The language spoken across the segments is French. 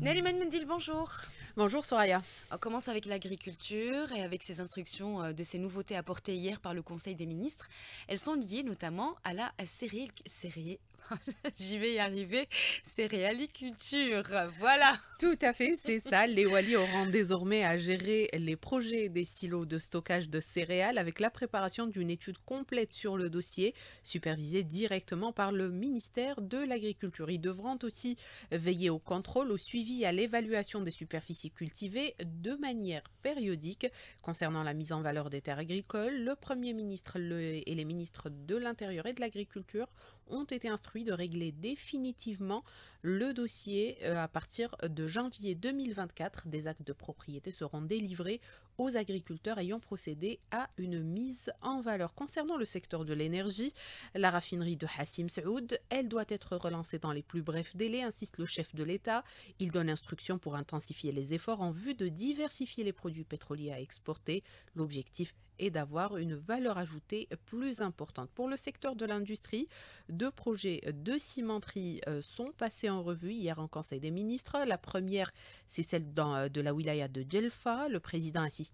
Nelly Mendil, bonjour. Bonjour Soraya. On commence avec l'agriculture et avec ces instructions euh, de ces nouveautés apportées hier par le Conseil des ministres. Elles sont liées notamment à la série... série... j'y vais y arriver, céréaliculture, Voilà. Tout à fait, c'est ça. Les Wali auront désormais à gérer les projets des silos de stockage de céréales avec la préparation d'une étude complète sur le dossier, supervisée directement par le ministère de l'Agriculture. Ils devront aussi veiller au contrôle, au suivi, à l'évaluation des superficies cultivées de manière périodique. Concernant la mise en valeur des terres agricoles, le Premier ministre et les ministres de l'Intérieur et de l'Agriculture ont été instruits de régler définitivement le dossier euh, à partir de janvier 2024. Des actes de propriété seront délivrés aux agriculteurs ayant procédé à une mise en valeur. Concernant le secteur de l'énergie, la raffinerie de Hassim Saoud, elle doit être relancée dans les plus brefs délais, insiste le chef de l'État. Il donne instruction pour intensifier les efforts en vue de diversifier les produits pétroliers à exporter. L'objectif est d'avoir une valeur ajoutée plus importante. Pour le secteur de l'industrie, deux projets de cimenterie euh, sont passés en revue hier en Conseil des ministres. La première, c'est celle dans, euh, de la wilaya de Djelfa. Le président assiste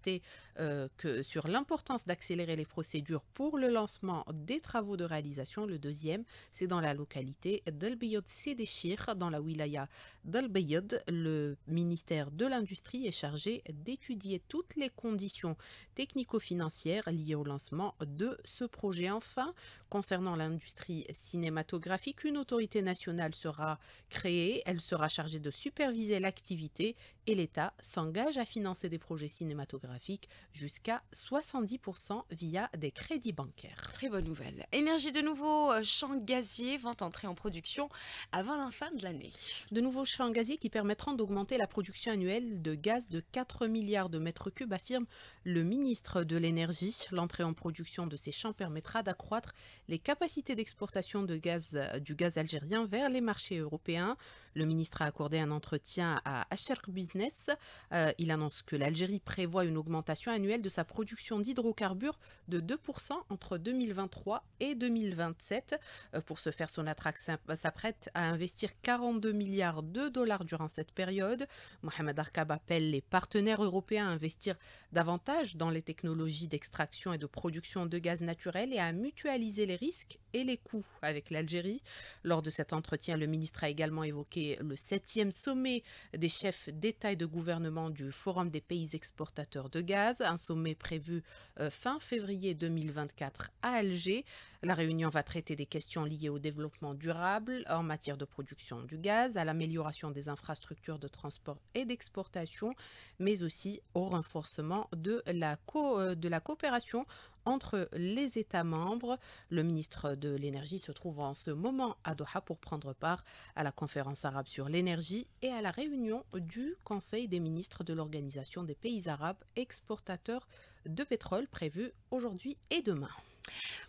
euh, que sur l'importance d'accélérer les procédures pour le lancement des travaux de réalisation. Le deuxième, c'est dans la localité d'Albiyod Sedeshir, dans la wilaya d'Albiyod. Le ministère de l'Industrie est chargé d'étudier toutes les conditions technico-financières liées au lancement de ce projet. Enfin, concernant l'industrie cinématographique, une autorité nationale sera créée. Elle sera chargée de superviser l'activité et l'État s'engage à financer des projets cinématographiques graphique jusqu'à 70% via des crédits bancaires. Très bonne nouvelle. Énergie de nouveaux euh, champs gaziers vont entrer en production avant la fin de l'année. De nouveaux champs gaziers qui permettront d'augmenter la production annuelle de gaz de 4 milliards de mètres cubes, affirme le ministre de l'Énergie. L'entrée en production de ces champs permettra d'accroître les capacités d'exportation de gaz, euh, du gaz algérien vers les marchés européens. Le ministre a accordé un entretien à Acher Business. Euh, il annonce que l'Algérie prévoit une une augmentation annuelle de sa production d'hydrocarbures de 2% entre 2023 et 2027. Euh, pour ce faire, son attraction s'apprête à investir 42 milliards de dollars durant cette période. Mohamed Arkab appelle les partenaires européens à investir davantage dans les technologies d'extraction et de production de gaz naturel et à mutualiser les risques et les coûts avec l'Algérie. Lors de cet entretien, le ministre a également évoqué le septième sommet des chefs d'État et de gouvernement du Forum des pays exportateurs de gaz. Un sommet prévu euh, fin février 2024 à Alger. La réunion va traiter des questions liées au développement durable en matière de production du gaz, à l'amélioration des infrastructures de transport et d'exportation, mais aussi au renforcement de la, euh, de la coopération entre les États membres. Le ministre de l'Énergie se trouve en ce moment à Doha pour prendre part à la conférence arabe sur l'énergie et à la réunion du Conseil des ministres de l'Organisation des pays arabes exportateurs de pétrole prévue aujourd'hui et demain.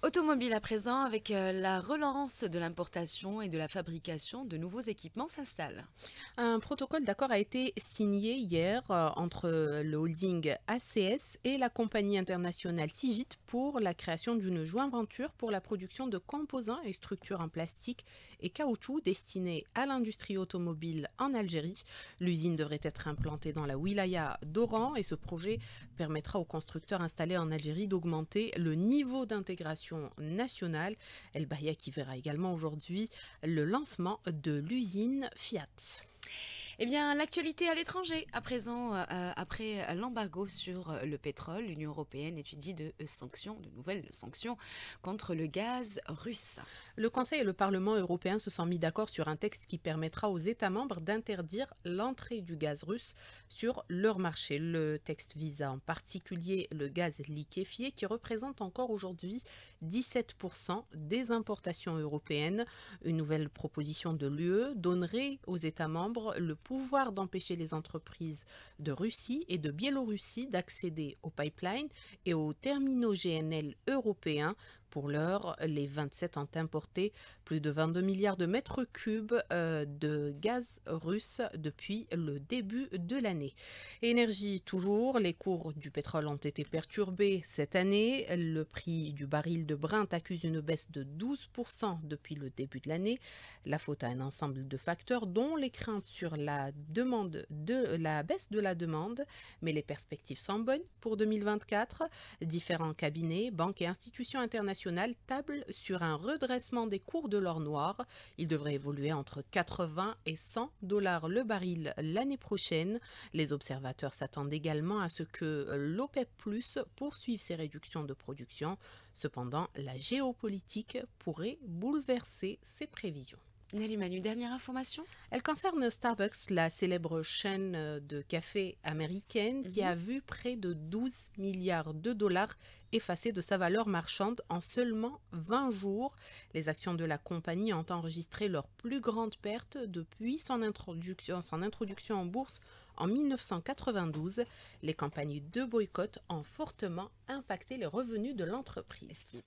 Automobile à présent, avec euh, la relance de l'importation et de la fabrication de nouveaux équipements s'installe. Un protocole d'accord a été signé hier euh, entre le holding ACS et la compagnie internationale Sigit pour la création d'une joint venture pour la production de composants et structures en plastique et caoutchouc destinés à l'industrie automobile en Algérie. L'usine devrait être implantée dans la wilaya d'Oran et ce projet permettra aux constructeurs installés en Algérie d'augmenter le niveau d'intérêt nationale. El Bahia qui verra également aujourd'hui le lancement de l'usine Fiat. Eh bien, l'actualité à l'étranger. À présent, euh, euh, après l'embargo sur euh, le pétrole, l'Union européenne étudie de sanctions, de nouvelles sanctions contre le gaz russe. Le Conseil et le Parlement européen se sont mis d'accord sur un texte qui permettra aux États membres d'interdire l'entrée du gaz russe sur leur marché. Le texte vise en particulier le gaz liquéfié qui représente encore aujourd'hui 17% des importations européennes. Une nouvelle proposition de l'UE donnerait aux États membres le pouvoir pouvoir d'empêcher les entreprises de Russie et de Biélorussie d'accéder aux pipelines et aux terminaux GNL européens pour l'heure, les 27 ont importé plus de 22 milliards de mètres cubes euh, de gaz russe depuis le début de l'année. Énergie toujours, les cours du pétrole ont été perturbés cette année. Le prix du baril de Brent accuse une baisse de 12% depuis le début de l'année. La faute à un ensemble de facteurs dont les craintes sur la demande de la baisse de la demande, mais les perspectives sont bonnes pour 2024. Différents cabinets, banques et institutions internationales table sur un redressement des cours de l'or noir. Il devrait évoluer entre 80 et 100 dollars le baril l'année prochaine. Les observateurs s'attendent également à ce que l'OPEP Plus poursuive ses réductions de production. Cependant, la géopolitique pourrait bouleverser ces prévisions. Nelly Manu, dernière information Elle concerne Starbucks, la célèbre chaîne euh, de café américaine qui a mhm. vu près de 12 milliards de dollars effacés de sa valeur marchande en seulement 20 jours. Les actions de la compagnie ont enregistré leur plus grande perte depuis son introduction, son introduction en bourse en 1992. Les campagnes de boycott ont fortement impacté les revenus de l'entreprise.